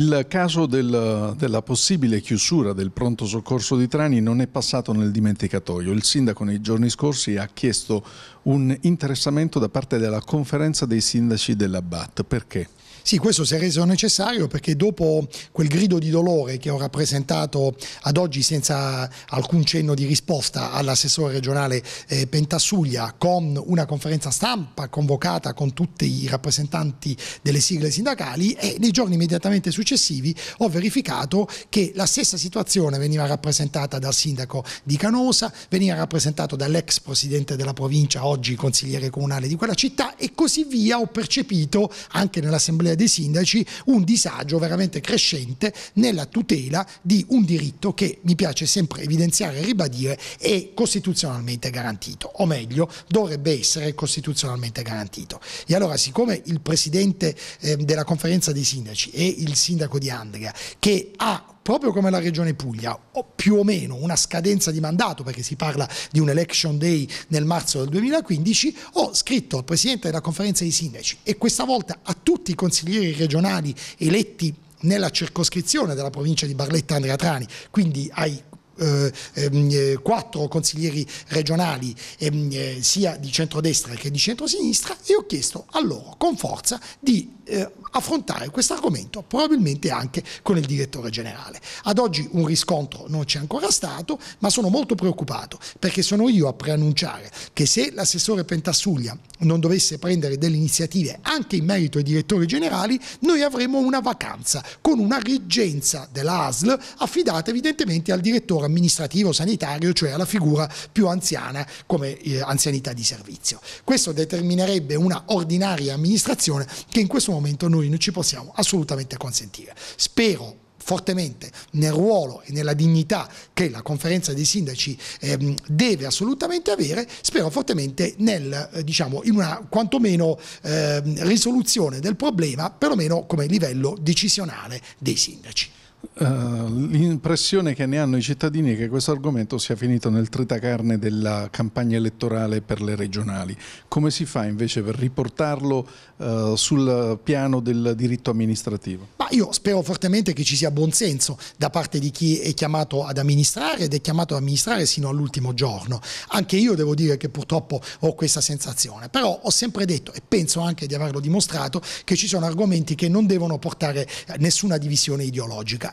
Il caso del, della possibile chiusura del pronto soccorso di Trani non è passato nel dimenticatoio. Il sindaco nei giorni scorsi ha chiesto un interessamento da parte della conferenza dei sindaci della BAT. Perché? Sì, questo si è reso necessario perché dopo quel grido di dolore che ho rappresentato ad oggi senza alcun cenno di risposta all'assessore regionale eh, Pentassuglia con una conferenza stampa convocata con tutti i rappresentanti delle sigle sindacali e nei giorni immediatamente successivi ho verificato che la stessa situazione veniva rappresentata dal sindaco di Canosa, veniva rappresentato dall'ex presidente della provincia, oggi consigliere comunale di quella città e così via ho percepito anche nell'assemblea dell'Assemblea dei Sindaci un disagio veramente crescente nella tutela di un diritto che mi piace sempre evidenziare e ribadire è costituzionalmente garantito, o meglio dovrebbe essere costituzionalmente garantito. E allora siccome il Presidente eh, della conferenza dei Sindaci e il Sindaco di Andrea che ha proprio come la Regione Puglia, o più o meno una scadenza di mandato, perché si parla di un election day nel marzo del 2015, ho scritto al Presidente della Conferenza dei Sindaci e questa volta a tutti i consiglieri regionali eletti nella circoscrizione della provincia di Barletta Andrea Trani, quindi ai eh, ehm, eh, quattro consiglieri regionali ehm, eh, sia di centrodestra che di centrosinistra e ho chiesto a loro con forza di eh, affrontare questo argomento probabilmente anche con il direttore generale. Ad oggi un riscontro non c'è ancora stato, ma sono molto preoccupato perché sono io a preannunciare che se l'assessore Pentassuglia non dovesse prendere delle iniziative anche in merito ai direttori generali, noi avremo una vacanza con una reggenza dell'ASL affidata evidentemente al direttore amministrativo sanitario, cioè alla figura più anziana come eh, anzianità di servizio. Questo determinerebbe una ordinaria amministrazione che in questo momento momento noi non ci possiamo assolutamente consentire. Spero fortemente nel ruolo e nella dignità che la conferenza dei sindaci ehm, deve assolutamente avere, spero fortemente nel, eh, diciamo, in una quantomeno ehm, risoluzione del problema, perlomeno come livello decisionale dei sindaci. Eh, l'impressione che ne hanno i cittadini è che questo argomento sia finito nel tritacarne della campagna elettorale per le regionali. Come si fa invece per riportarlo uh, sul piano del diritto amministrativo? Ma io spero fortemente che ci sia buonsenso da parte di chi è chiamato ad amministrare ed è chiamato ad amministrare sino all'ultimo giorno. Anche io devo dire che purtroppo ho questa sensazione, però ho sempre detto e penso anche di averlo dimostrato che ci sono argomenti che non devono portare eh, nessuna divisione ideologica